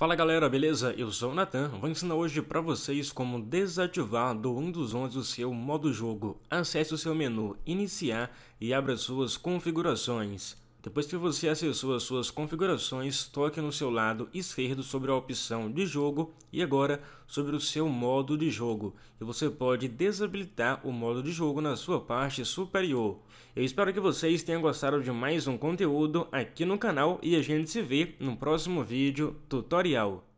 Fala galera, beleza? Eu sou o Nathan, vou ensinar hoje para vocês como desativar do Windows 11 o seu modo jogo. Acesse o seu menu Iniciar e abra suas configurações. Depois que você acessou as suas configurações, toque no seu lado esquerdo sobre a opção de jogo e agora sobre o seu modo de jogo. E você pode desabilitar o modo de jogo na sua parte superior. Eu espero que vocês tenham gostado de mais um conteúdo aqui no canal e a gente se vê no próximo vídeo tutorial.